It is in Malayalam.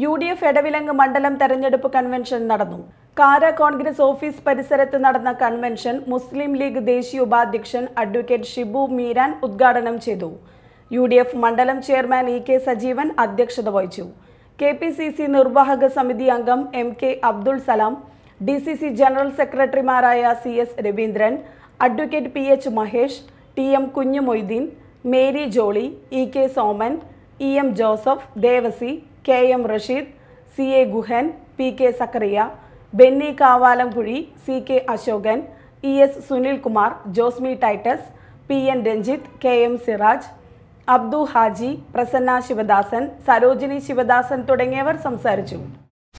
യു ഡി എഫ് എടവിലങ്ങ് മണ്ഡലം തെരഞ്ഞെടുപ്പ് കൺവെൻഷൻ നടന്നു കാര കോൺഗ്രസ് ഓഫീസ് പരിസരത്ത് നടന്ന കൺവെൻഷൻ മുസ്ലിം ലീഗ് ദേശീയ ഉപാധ്യക്ഷൻ അഡ്വക്കേറ്റ് ഷിബു മീരാൻ ഉദ്ഘാടനം ചെയ്തു യു ഡി എഫ് മണ്ഡലം ചെയർമാൻ ഇ കെ സജീവൻ അധ്യക്ഷത വഹിച്ചു കെ പി സി സി നിർവാഹക സമിതി അംഗം M K Abdul Salam D C C general സെക്രട്ടറിമാരായ C S Raveendran advocate P H Mahesh T M Kunju Moideen Mary Jolly E K Soman E M Joseph Devasy K M Rasheed C A Guhan P K Zacharia Benny Kavalamkuzhi C K Ashokan E S Sunilkumar Josmi Titus P N Ranjith K M Siraj Abdu Haji Prasanna Sivadasan Sarojini Sivadasan തുടങ്ങിയവർ സംസാരിച്ചു